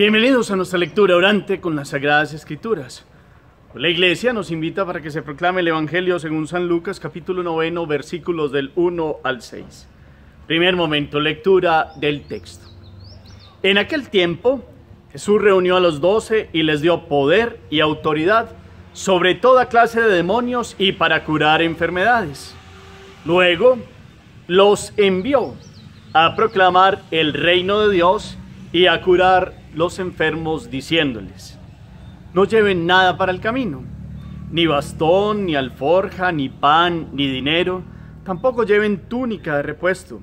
Bienvenidos a nuestra lectura orante con las Sagradas Escrituras. La Iglesia nos invita para que se proclame el Evangelio según San Lucas capítulo 9, versículos del 1 al 6. Primer momento, lectura del texto. En aquel tiempo Jesús reunió a los doce y les dio poder y autoridad sobre toda clase de demonios y para curar enfermedades. Luego los envió a proclamar el reino de Dios y a curar los enfermos diciéndoles, no lleven nada para el camino, ni bastón, ni alforja, ni pan, ni dinero, tampoco lleven túnica de repuesto.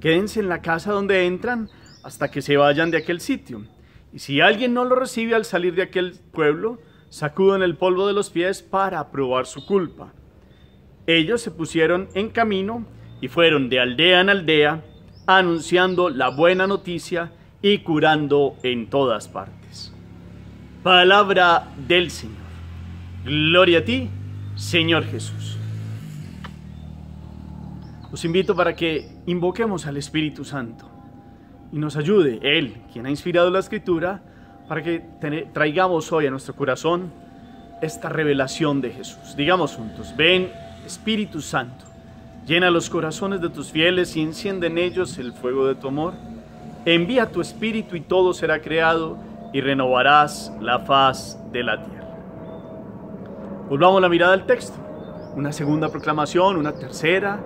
Quédense en la casa donde entran hasta que se vayan de aquel sitio. Y si alguien no lo recibe al salir de aquel pueblo, sacudan el polvo de los pies para probar su culpa. Ellos se pusieron en camino y fueron de aldea en aldea, anunciando la buena noticia y curando en todas partes. Palabra del Señor. Gloria a ti, Señor Jesús. Os invito para que invoquemos al Espíritu Santo y nos ayude, Él, quien ha inspirado la Escritura, para que traigamos hoy a nuestro corazón esta revelación de Jesús. Digamos juntos, ven Espíritu Santo, llena los corazones de tus fieles y enciende en ellos el fuego de tu amor Envía tu espíritu y todo será creado y renovarás la faz de la tierra. Volvamos la mirada al texto. Una segunda proclamación, una tercera,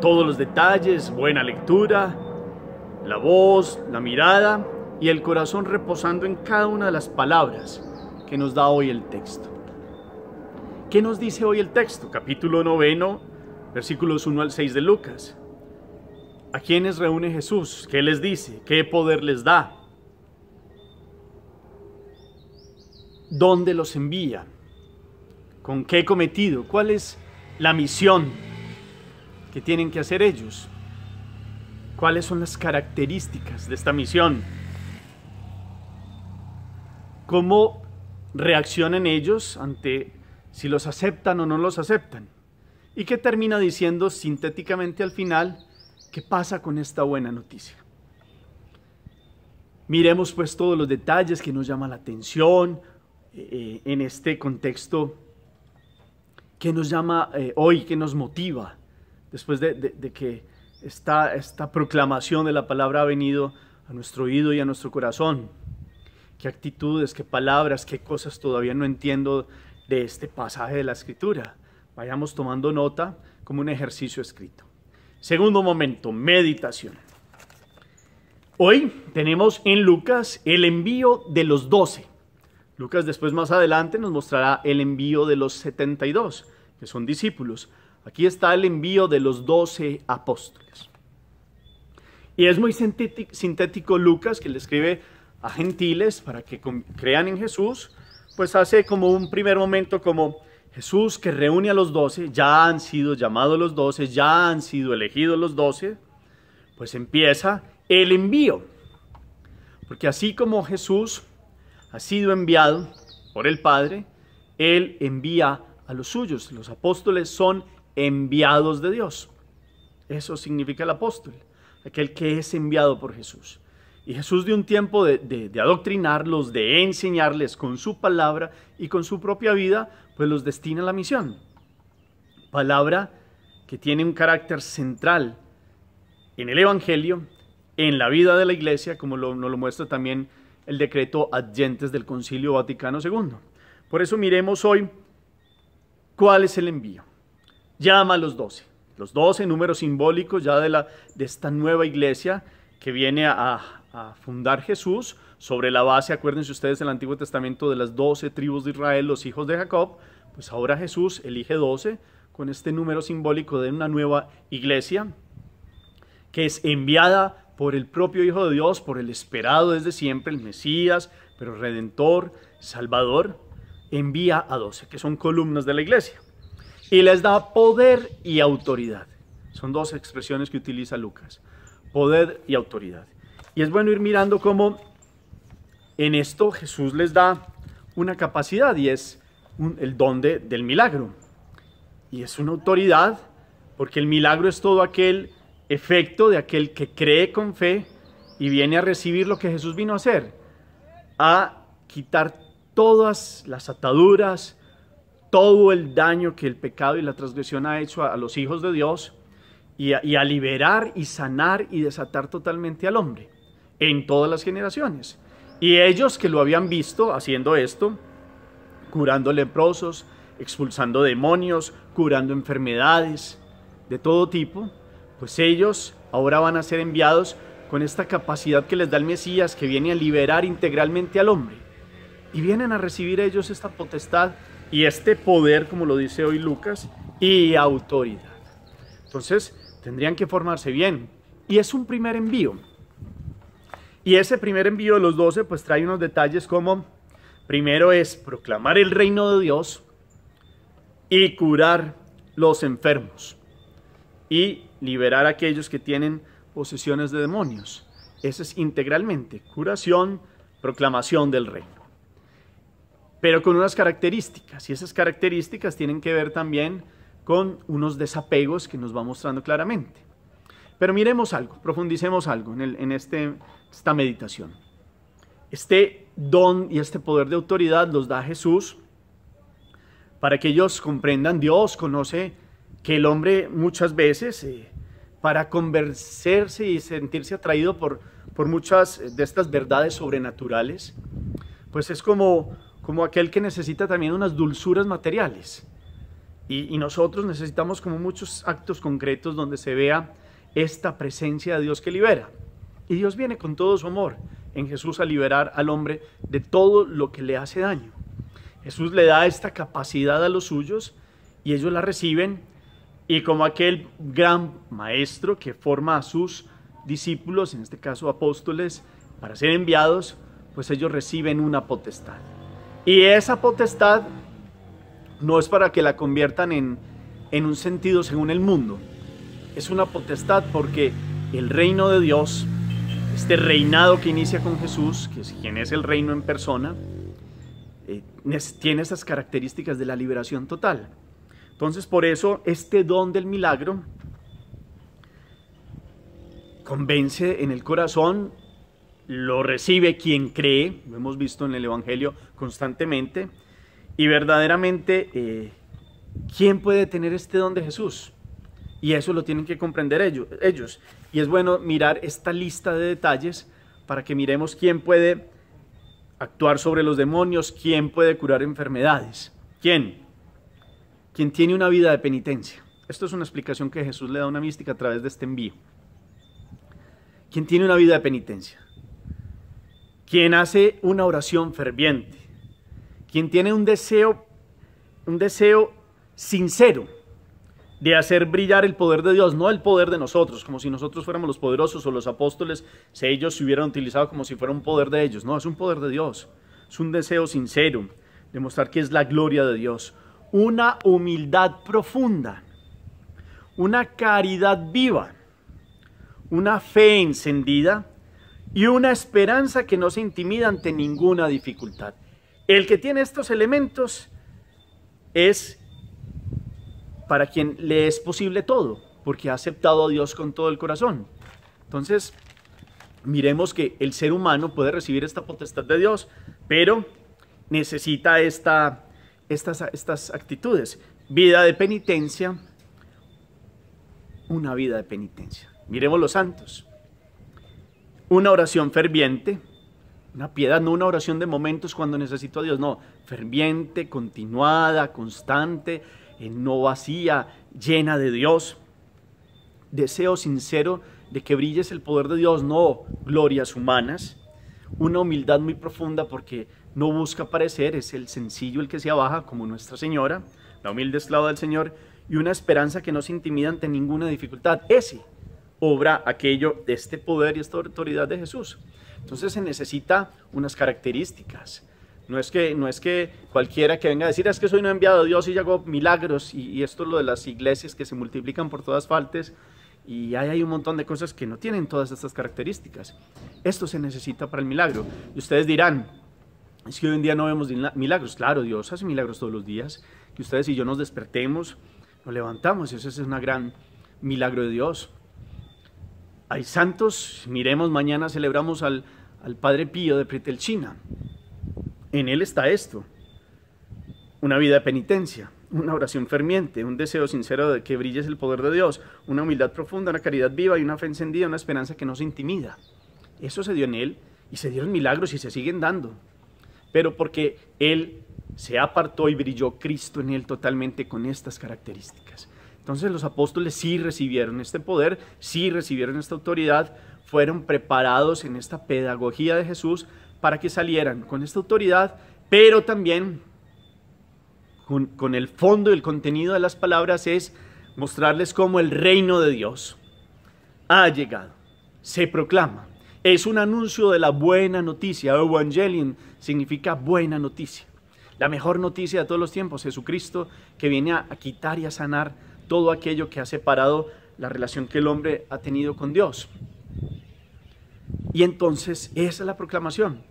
todos los detalles, buena lectura, la voz, la mirada y el corazón reposando en cada una de las palabras que nos da hoy el texto. ¿Qué nos dice hoy el texto? Capítulo noveno, versículos 1 al 6 de Lucas. ¿A quiénes reúne Jesús? ¿Qué les dice? ¿Qué poder les da? ¿Dónde los envía? ¿Con qué cometido? ¿Cuál es la misión que tienen que hacer ellos? ¿Cuáles son las características de esta misión? ¿Cómo reaccionan ellos ante si los aceptan o no los aceptan? Y qué termina diciendo sintéticamente al final, ¿Qué pasa con esta buena noticia? Miremos pues todos los detalles que nos llama la atención eh, eh, en este contexto que nos llama eh, hoy, que nos motiva, después de, que esta proclamación de la palabra ha venido a nuestro oído y a nuestro corazón. Qué actitudes, qué palabras, qué cosas todavía no entiendo de este pasaje de la escritura. Vayamos tomando nota como un ejercicio escrito. Segundo momento, meditación. Hoy tenemos en Lucas el envío de los doce. Lucas después más adelante nos mostrará el envío de los 72, que son discípulos. Aquí está el envío de los doce apóstoles. Y es muy sintético Lucas, que le escribe a gentiles para que crean en Jesús, pues hace como un primer momento como Jesús que reúne a los doce, ya han sido llamados los doce, ya han sido elegidos los doce, pues empieza el envío. Porque así como Jesús ha sido enviado por el Padre, Él envía a los suyos. Los apóstoles son enviados de Dios. Eso significa el apóstol, aquel que es enviado por Jesús. Y Jesús dio un tiempo de, adoctrinarlos, de enseñarles con su palabra y con su propia vida, pues los destina a la misión. Palabra que tiene un carácter central en el Evangelio, en la vida de la iglesia, como nos lo muestra también el decreto adyentes del Concilio Vaticano II. Por eso miremos hoy cuál es el envío. Llama a los doce, los doce números simbólicos ya de, la, de esta nueva iglesia que viene a, a fundar Jesús sobre la base, acuérdense ustedes, del Antiguo Testamento de las doce tribus de Israel, los hijos de Jacob, pues ahora Jesús elige doce con este número simbólico de una nueva iglesia que es enviada por el propio Hijo de Dios, por el esperado desde siempre, el Mesías, pero Redentor, Salvador, envía a doce, que son columnas de la iglesia, y les da poder y autoridad. Son dos expresiones que utiliza Lucas, poder y autoridad. Y es bueno ir mirando cómo en esto Jesús les da una capacidad y es el don del milagro. Y es una autoridad porque el milagro es todo aquel efecto de aquel que cree con fe y viene a recibir lo que Jesús vino a hacer, a quitar todas las ataduras, todo el daño que el pecado y la transgresión ha hecho a, los hijos de Dios y y a liberar y sanar y desatar totalmente al hombre en todas las generaciones. Y ellos que lo habían visto haciendo esto, curando leprosos, expulsando demonios, curando enfermedades de todo tipo, pues ellos ahora van a ser enviados con esta capacidad que les da el Mesías que viene a liberar integralmente al hombre. Y vienen a recibir ellos esta potestad y este poder, como lo dice hoy Lucas, y autoridad. Entonces, tendrían que formarse bien. Y es un primer envío. Y ese primer envío de los doce pues trae unos detalles como, primero es proclamar el reino de Dios y curar los enfermos y liberar a aquellos que tienen posesiones de demonios. Eso es integralmente curación, proclamación del reino. Pero con unas características, y esas características tienen que ver también con unos desapegos que nos va mostrando claramente. Pero miremos algo, profundicemos algo en, en este esta meditación. Este don y este poder de autoridad los da Jesús para que ellos comprendan, Dios conoce que el hombre muchas veces, eh, para convencerse y sentirse atraído por, por muchas de estas verdades sobrenaturales, pues es como, como aquel que necesita también unas dulzuras materiales. y nosotros necesitamos como muchos actos concretos donde se vea esta presencia de Dios que libera. Y Dios viene con todo su amor en Jesús a liberar al hombre de todo lo que le hace daño. Jesús le da esta capacidad a los suyos y ellos la reciben y como aquel gran maestro que forma a sus discípulos, en este caso apóstoles, para ser enviados, pues ellos reciben una potestad. Y esa potestad no es para que la conviertan en, en un sentido según el mundo, es una potestad porque el reino de Dios este reinado que inicia con Jesús, que es quien es el reino en persona, eh, tiene esas características de la liberación total. Entonces, por eso, este don del milagro convence en el corazón, lo recibe quien cree, lo hemos visto en el Evangelio constantemente, y verdaderamente, eh, ¿quién puede tener este don de Jesús? Y eso lo tienen que comprender ellos, ellos. Y es bueno mirar esta lista de detalles para que miremos quién puede actuar sobre los demonios, quién puede curar enfermedades. ¿Quién? Quien tiene una vida de penitencia. Esto es una explicación que Jesús le da a una mística a través de este envío. Quien tiene una vida de penitencia. Quien hace una oración ferviente. Quien tiene un deseo, un deseo sincero de hacer brillar el poder de Dios, no el poder de nosotros, como si nosotros fuéramos los poderosos o los apóstoles, si ellos se hubieran utilizado como si fuera un poder de ellos. No, es un poder de Dios, es un deseo sincero de mostrar que es la gloria de Dios. Una humildad profunda, una caridad viva, una fe encendida y una esperanza que no se intimida ante ninguna dificultad. El que tiene estos elementos es para quien le es posible todo, porque ha aceptado a Dios con todo el corazón. Entonces, miremos que el ser humano puede recibir esta potestad de Dios, pero necesita esta, estas, estas actitudes. Vida de penitencia, una vida de penitencia. Miremos los santos. Una oración ferviente, una piedad, no una oración de momentos cuando necesito a Dios, no, ferviente, continuada, constante, no vacía, llena de Dios. Deseo sincero de que brilles el poder de Dios, no glorias humanas. Una humildad muy profunda porque no busca parecer, es el sencillo el que se abaja, como Nuestra Señora, la humilde esclava del Señor, y una esperanza que no se intimida ante ninguna dificultad. Ese obra aquello de este poder y esta autoridad de Jesús. Entonces se necesita unas características, no es que, no es que cualquiera que venga a decir, ah, es que soy un enviado de Dios y hago milagros, y, esto es lo de las iglesias que se multiplican por todas partes, y ahí hay un montón de cosas que no tienen todas estas características. Esto se necesita para el milagro. Y ustedes dirán, es que hoy en día no vemos milagros. Claro, Dios hace milagros todos los días. Que ustedes y yo nos despertemos, nos levantamos. Eso es un gran milagro de Dios. Hay santos, miremos, mañana celebramos al, al Padre Pío de Pretelchina. En Él está esto, una vida de penitencia, una oración ferviente, un deseo sincero de que brilles el poder de Dios, una humildad profunda, una caridad viva y una fe encendida, una esperanza que no se intimida. Eso se dio en Él y se dieron milagros y se siguen dando. Pero porque Él se apartó y brilló Cristo en Él totalmente con estas características. Entonces los apóstoles sí recibieron este poder, sí recibieron esta autoridad, fueron preparados en esta pedagogía de Jesús para que salieran con esta autoridad, pero también con, el fondo y el contenido de las palabras es mostrarles cómo el reino de Dios ha llegado, se proclama. Es un anuncio de la buena noticia. Evangelion significa buena noticia. La mejor noticia de todos los tiempos, Jesucristo, que viene a quitar y a sanar todo aquello que ha separado la relación que el hombre ha tenido con Dios. Y entonces esa es la proclamación.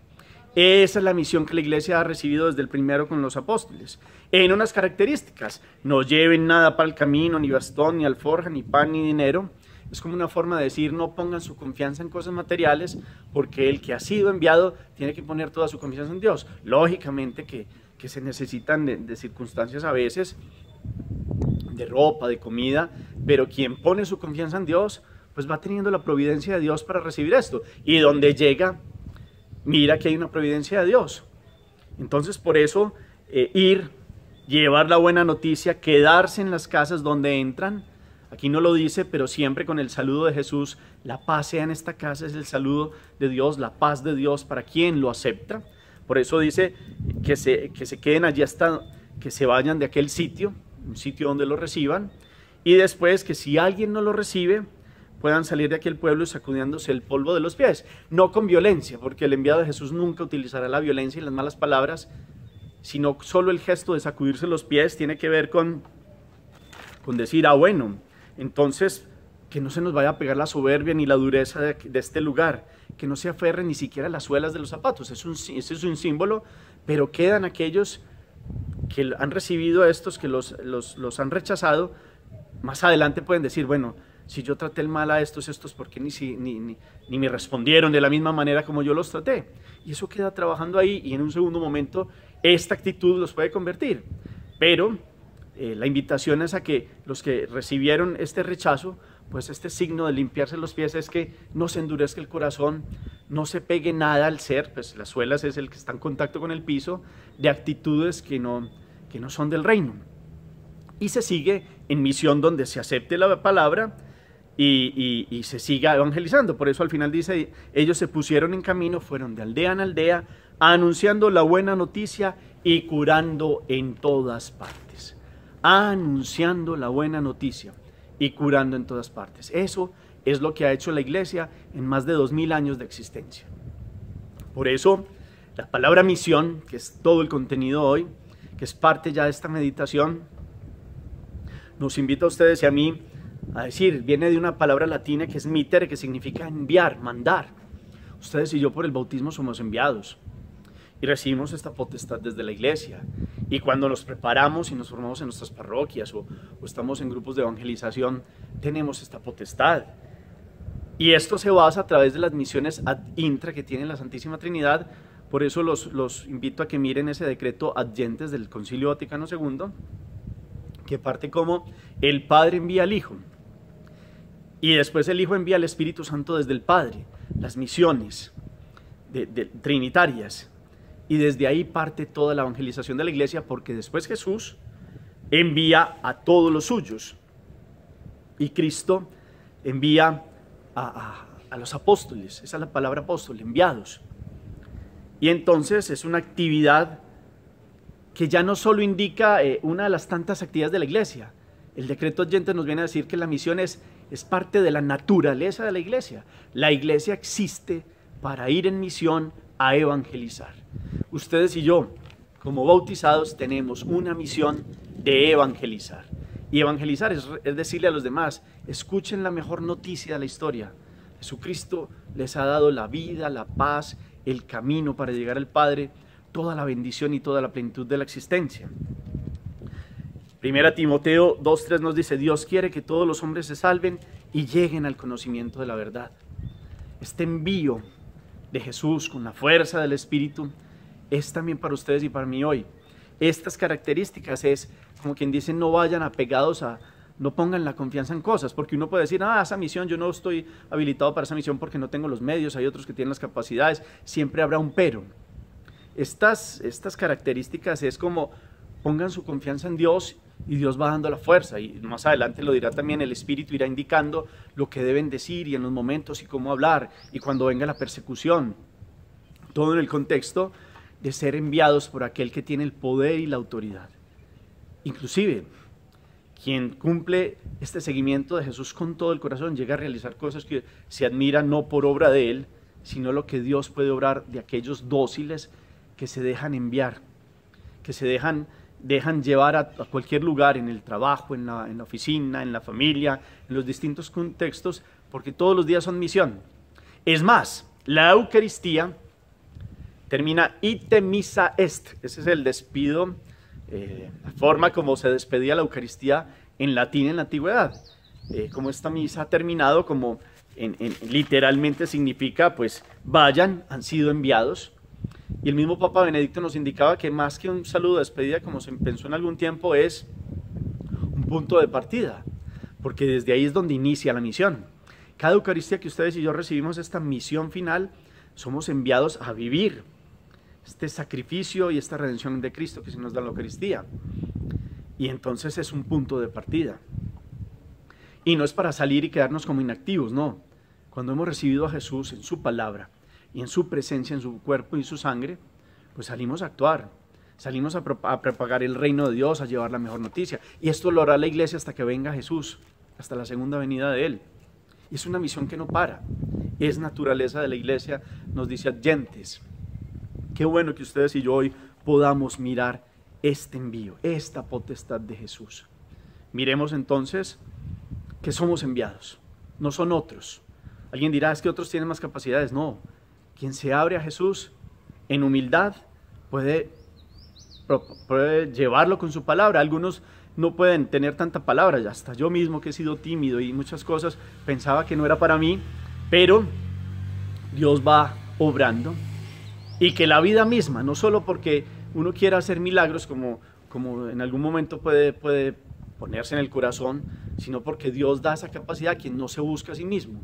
Esa es la misión que la iglesia ha recibido desde el primero con los apóstoles. En unas características, no lleven nada para el camino, ni bastón, ni alforja, ni pan, ni dinero. Es como una forma de decir, no pongan su confianza en cosas materiales, porque el que ha sido enviado tiene que poner toda su confianza en Dios. Lógicamente que, se necesitan de, de circunstancias a veces, de ropa, de comida, pero quien pone su confianza en Dios, pues va teniendo la providencia de Dios para recibir esto. Y donde llega, mira que hay una providencia de Dios. Entonces, por eso, eh, ir, llevar la buena noticia, quedarse en las casas donde entran. Aquí no lo dice, pero siempre con el saludo de Jesús, la paz sea en esta casa, es el saludo de Dios, la paz de Dios para quien lo acepta. Por eso dice que se, que se queden allí hasta que se vayan de aquel sitio, un sitio donde lo reciban. Y después que si alguien no lo recibe, puedan salir de aquel pueblo sacudiéndose el polvo de los pies. No con violencia, porque el enviado de Jesús nunca utilizará la violencia y las malas palabras, sino solo el gesto de sacudirse los pies tiene que ver con, con decir, ah, bueno, entonces que no se nos vaya a pegar la soberbia ni la dureza de, este lugar, que no se aferren ni siquiera las suelas de los zapatos. Es ese es un símbolo, pero quedan aquellos que han recibido a estos, que los, los han rechazado, más adelante pueden decir, bueno, si yo traté el mal a estos, estos, porque ni, ni, me respondieron de la misma manera como yo los traté? Y eso queda trabajando ahí y en un segundo momento esta actitud los puede convertir. Pero eh, la invitación es a que los que recibieron este rechazo, pues este signo de limpiarse los pies es que no se endurezca el corazón, no se pegue nada al ser, pues las suelas es el que está en contacto con el piso, de actitudes que no, que no son del reino. Y se sigue en misión donde se acepte la palabra, y, se siga evangelizando. Por eso al final dice, ellos se pusieron en camino, fueron de aldea en aldea, anunciando la buena noticia y curando en todas partes. Anunciando la buena noticia y curando en todas partes. Eso es lo que ha hecho la iglesia en más de dos mil años de existencia. Por eso, la palabra misión, que es todo el contenido hoy, que es parte ya de esta meditación, nos invita a ustedes y a mí a decir, viene de una palabra latina que es mitere, que significa enviar, mandar. Ustedes y yo por el bautismo somos enviados y recibimos esta potestad desde la iglesia. Y cuando nos preparamos y nos formamos en nuestras parroquias o, estamos en grupos de evangelización, tenemos esta potestad. Y esto se basa a través de las misiones ad intra que tiene la Santísima Trinidad. Por eso los, invito a que miren ese decreto ad adyentes del Concilio Vaticano II, que parte como el Padre envía al Hijo. Y después el Hijo envía al Espíritu Santo desde el Padre, las misiones de, trinitarias. Y desde ahí parte toda la evangelización de la iglesia porque después Jesús envía a todos los suyos. Y Cristo envía a, los apóstoles, esa es la palabra apóstol, enviados. Y entonces es una actividad que ya no solo indica eh, una de las tantas actividades de la iglesia. El decreto oyente nos viene a decir que la misión es es parte de la naturaleza de la iglesia. La iglesia existe para ir en misión a evangelizar. Ustedes y yo, como bautizados, tenemos una misión de evangelizar. Y evangelizar es, decirle a los demás, escuchen la mejor noticia de la historia. Jesucristo les ha dado la vida, la paz, el camino para llegar al Padre, toda la bendición y toda la plenitud de la existencia. Primera Timoteo 2.3 nos dice, Dios quiere que todos los hombres se salven y lleguen al conocimiento de la verdad. Este envío de Jesús con la fuerza del Espíritu es también para ustedes y para mí hoy. Estas características es, como quien dice, no vayan apegados a, no pongan la confianza en cosas, porque uno puede decir, ah, esa misión, yo no estoy habilitado para esa misión porque no tengo los medios, hay otros que tienen las capacidades, siempre habrá un pero. Estas, estas características es como pongan su confianza en Dios y Dios va dando la fuerza y más adelante lo dirá también, el Espíritu irá indicando lo que deben decir y en los momentos y cómo hablar y cuando venga la persecución. Todo en el contexto de ser enviados por aquel que tiene el poder y la autoridad. Inclusive, quien cumple este seguimiento de Jesús con todo el corazón llega a realizar cosas que se admiran no por obra de él, sino lo que Dios puede obrar de aquellos dóciles que se dejan enviar, que se dejan dejan llevar a, cualquier lugar, en el trabajo, en la, oficina, en la familia, en los distintos contextos, porque todos los días son misión. Es más, la Eucaristía termina ite misa est. Ese es el despido, eh, la forma como se despedía la Eucaristía en latín en la antigüedad. Eh, como esta misa ha terminado, como literalmente significa, pues vayan, han sido enviados. Y el mismo Papa Benedicto nos indicaba que más que un saludo de despedida, como se pensó en algún tiempo, es un punto de partida, porque desde ahí es donde inicia la misión. Cada Eucaristía que ustedes y yo recibimos esta misión final, somos enviados a vivir este sacrificio y esta redención de Cristo que se nos da en la Eucaristía. Y entonces es un punto de partida. Y no es para salir y quedarnos como inactivos, no. Cuando hemos recibido a Jesús en su palabra, y en su presencia, en su cuerpo y su sangre, pues salimos a actuar, salimos a, propagar el reino de Dios, a llevar la mejor noticia. Y esto lo hará la iglesia hasta que venga Jesús, hasta la segunda venida de Él. Y es una misión que no para, es naturaleza de la iglesia, nos dice adyentes. Qué bueno que ustedes y yo hoy podamos mirar este envío, esta potestad de Jesús. Miremos entonces que somos enviados, no son otros. Alguien dirá, es que otros tienen más capacidades. No, quien se abre a Jesús en humildad puede, llevarlo con su palabra. Algunos no pueden tener tanta palabra, ya hasta yo mismo que he sido tímido y muchas cosas pensaba que no era para mí, pero Dios va obrando y que la vida misma, no solo porque uno quiera hacer milagros como, como en algún momento puede, puede ponerse en el corazón, sino porque Dios da esa capacidad a quien no se busca a sí mismo.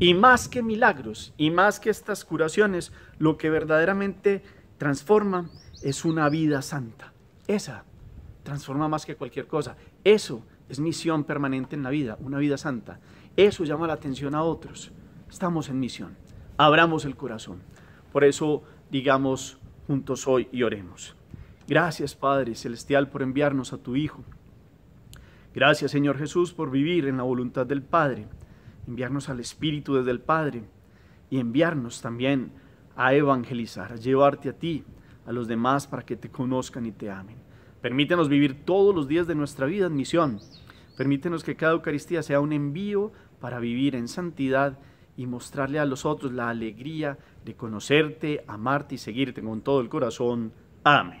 Y más que milagros, y más que estas curaciones, lo que verdaderamente transforma es una vida santa. Esa transforma más que cualquier cosa. Eso es misión permanente en la vida, una vida santa. Eso llama la atención a otros. Estamos en misión. Abramos el corazón. Por eso, digamos juntos hoy y oremos. Gracias, Padre Celestial, por enviarnos a tu Hijo. Gracias, Señor Jesús, por vivir en la voluntad del Padre enviarnos al Espíritu desde el Padre y enviarnos también a evangelizar, a llevarte a ti, a los demás para que te conozcan y te amen. Permítenos vivir todos los días de nuestra vida en misión. Permítenos que cada Eucaristía sea un envío para vivir en santidad y mostrarle a los otros la alegría de conocerte, amarte y seguirte con todo el corazón. Amén.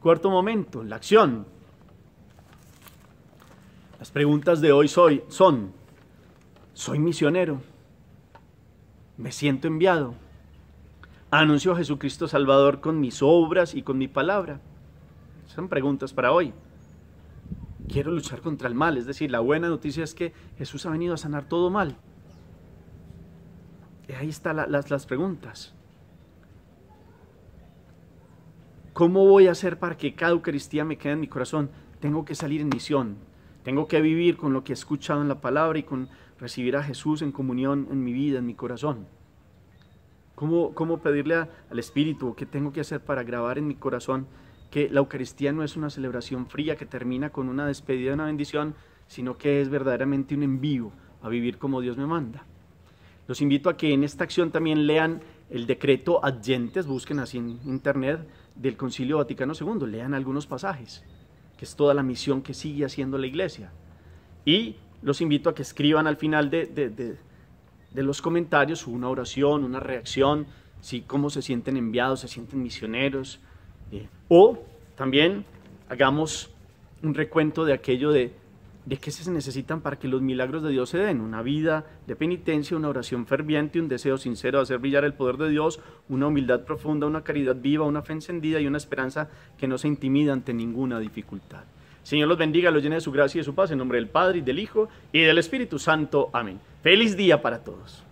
Cuarto momento, la acción. Las preguntas de hoy son, soy misionero, me siento enviado, anuncio a Jesucristo Salvador con mis obras y con mi palabra. Son preguntas para hoy. Quiero luchar contra el mal, es decir, la buena noticia es que Jesús ha venido a sanar todo mal. Y ahí están las, las preguntas. ¿Cómo voy a hacer para que cada Eucaristía me quede en mi corazón? Tengo que salir en misión, tengo que vivir con lo que he escuchado en la palabra y con recibir a Jesús en comunión en mi vida, en mi corazón? ¿Cómo, cómo pedirle al Espíritu qué tengo que hacer para grabar en mi corazón que la Eucaristía no es una celebración fría que termina con una despedida, una bendición, sino que es verdaderamente un envío a vivir como Dios me manda? Los invito a que en esta acción también lean el decreto adyentes, busquen así en internet, del Concilio Vaticano II, lean algunos pasajes, que es toda la misión que sigue haciendo la Iglesia. Y los invito a que escriban al final de, los comentarios una oración, una reacción, si, cómo se sienten enviados, se sienten misioneros. Eh, o también hagamos un recuento de aquello de, de qué se necesitan para que los milagros de Dios se den. Una vida de penitencia, una oración ferviente, un deseo sincero de hacer brillar el poder de Dios, una humildad profunda, una caridad viva, una fe encendida y una esperanza que no se intimida ante ninguna dificultad. Señor los bendiga, los llene de su gracia y de su paz, en nombre del Padre, y del Hijo, y del Espíritu Santo. Amén. Feliz día para todos.